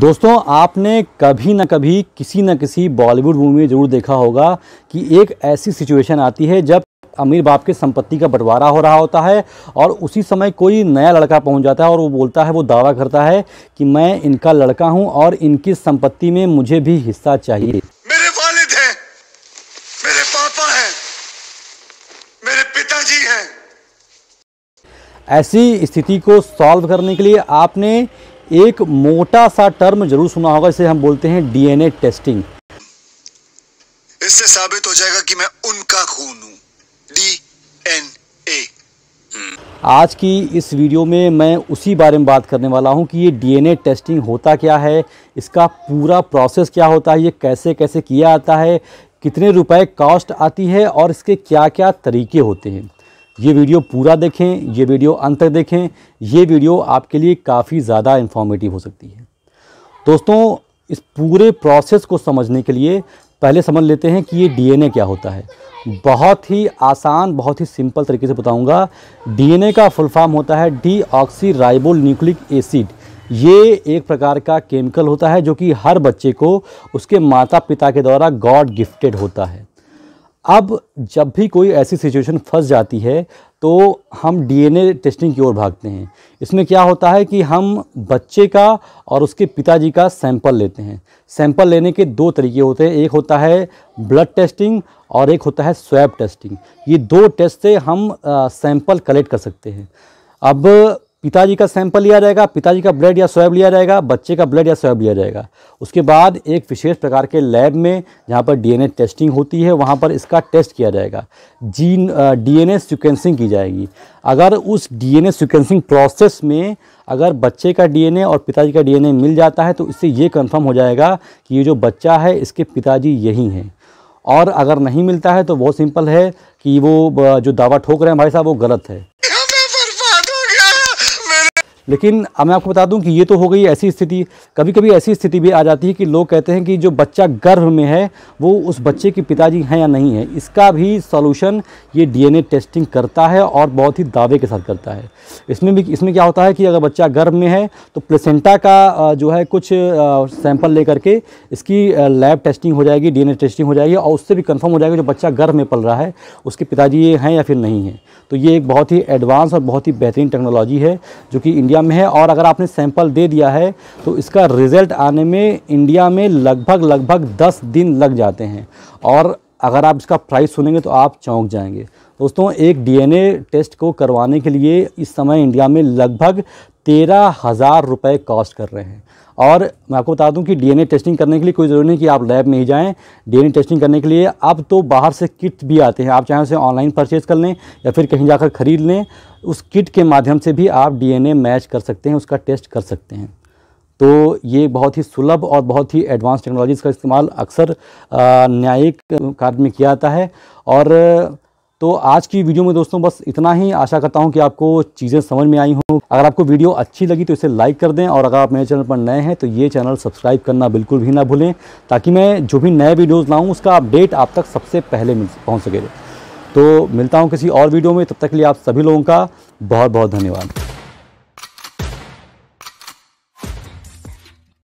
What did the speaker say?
दोस्तों आपने कभी ना कभी किसी न किसी बॉलीवुड मूवी में ज़रूर देखा होगा कि एक ऐसी सिचुएशन आती है जब अमीर बाप के संपत्ति का बंटवारा हो रहा होता है और उसी समय कोई नया लड़का पहुंच जाता है और वो बोलता है वो दावा करता है कि मैं इनका लड़का हूं और इनकी संपत्ति में मुझे भी हिस्सा चाहिए मेरे वालिद हैं मेरे पापा हैं मेरे पिताजी हैं ऐसी स्थिति को सॉल्व करने के लिए आपने एक मोटा सा टर्म जरूर सुना होगा इसे हम बोलते हैं डीएनए टेस्टिंग इससे साबित हो जाएगा कि मैं उनका खून हूं डी एन ए आज की इस वीडियो में मैं उसी बारे में बात करने वाला हूं कि ये डीएनए टेस्टिंग होता क्या है इसका पूरा प्रोसेस क्या होता है ये कैसे कैसे किया जाता है कितने रुपए कॉस्ट आती है और इसके क्या क्या तरीके होते हैं ये वीडियो पूरा देखें ये वीडियो अंत तक देखें ये वीडियो आपके लिए काफ़ी ज़्यादा इन्फॉर्मेटिव हो सकती है दोस्तों इस पूरे प्रोसेस को समझने के लिए पहले समझ लेते हैं कि ये डीएनए क्या होता है बहुत ही आसान बहुत ही सिंपल तरीके से बताऊंगा डीएनए का फुल फॉर्म होता है deoxyribonucleic acid ये एक प्रकार का केमिकल होता है जो कि हर बच्चे को उसके माता पिता के द्वारा गॉड गिफ्टेड होता है अब जब भी कोई ऐसी सिचुएशन फंस जाती है तो हम डीएनए टेस्टिंग की ओर भागते हैं इसमें क्या होता है कि हम बच्चे का और उसके पिताजी का सैंपल लेते हैं सैंपल लेने के दो तरीके होते हैं एक होता है ब्लड टेस्टिंग और एक होता है स्वैब टेस्टिंग ये दो टेस्ट से हम सैंपल कलेक्ट कर सकते हैं अब पिताजी का सैंपल लिया जाएगा पिताजी का ब्लड या स्वैब लिया जाएगा बच्चे का ब्लड या स्वैब लिया जाएगा उसके बाद एक विशेष प्रकार के लैब में जहाँ पर डीएनए टेस्टिंग होती है वहाँ पर इसका टेस्ट किया जाएगा जीन डीएनए सिक्वेंसिंग की जाएगी अगर उस डीएनए सिक्वेंसिंग प्रोसेस में अगर बच्चे का डीएनए और पिताजी का डीएनए मिल जाता है तो इससे ये कन्फर्म हो जाएगा कि ये जो बच्चा है इसके पिताजी यही हैं और अगर नहीं मिलता है तो बहुत सिंपल है कि वो जो दावा ठोक रहे हैं भाई साहब वो गलत है लेकिन अब मैं आपको बता दूं कि ये तो हो गई ऐसी स्थिति कभी कभी ऐसी स्थिति भी आ जाती है कि लोग कहते हैं कि जो बच्चा गर्भ में है वो उस बच्चे के पिताजी हैं या नहीं है इसका भी सॉल्यूशन ये डीएनए टेस्टिंग करता है और बहुत ही दावे के साथ करता है इसमें भी इसमें क्या होता है कि अगर बच्चा गर्भ में है तो प्लेसेंटा का जो है कुछ सैंपल लेकर के इसकी लैब टेस्टिंग हो जाएगी डी टेस्टिंग हो जाएगी और उससे भी कन्फर्म हो जाएगा जो बच्चा गर्भ में पल रहा है उसके पिताजी ये हैं या फिर नहीं है तो ये एक बहुत ही एडवांस और बहुत ही बेहतरीन टेक्नोलॉजी है जो कि इंडिया इंडिया में है और अगर आपने सैंपल दे दिया है तो इसका रिज़ल्ट आने में इंडिया में लगभग लगभग दस दिन लग जाते हैं और अगर आप इसका प्राइस सुनेंगे तो आप चौंक जाएंगे दोस्तों एक डीएनए टेस्ट को करवाने के लिए इस समय इंडिया में लगभग तेरह हज़ार रुपये कॉस्ट कर रहे हैं और मैं आपको बता दूं कि डीएनए टेस्टिंग करने के लिए कोई ज़रूरी नहीं कि आप लैब में ही जाएं डीएनए टेस्टिंग करने के लिए अब तो बाहर से किट भी आते हैं आप चाहें उसे ऑनलाइन परचेज़ कर लें या फिर कहीं जाकर ख़रीद लें उस किट के माध्यम से भी आप डीएनए मैच कर सकते हैं उसका टेस्ट कर सकते हैं तो ये बहुत ही सुलभ और बहुत ही एडवांस टेक्नोलॉजीज़ का इस्तेमाल अक्सर न्यायिक कार्य में किया जाता है और तो आज की वीडियो में दोस्तों बस इतना ही आशा करता हूँ कि आपको चीज़ें समझ में आई हों अगर आपको वीडियो अच्छी लगी तो इसे लाइक कर दें और अगर आप मेरे चैनल पर नए हैं तो ये चैनल सब्सक्राइब करना बिल्कुल भी ना भूलें ताकि मैं जो भी नए वीडियोज़ लाऊँ उसका अपडेट आप तक सबसे पहले मिल पहुँच सके तो मिलता हूँ किसी और वीडियो में तब तक के लिए आप सभी लोगों का बहुत बहुत धन्यवाद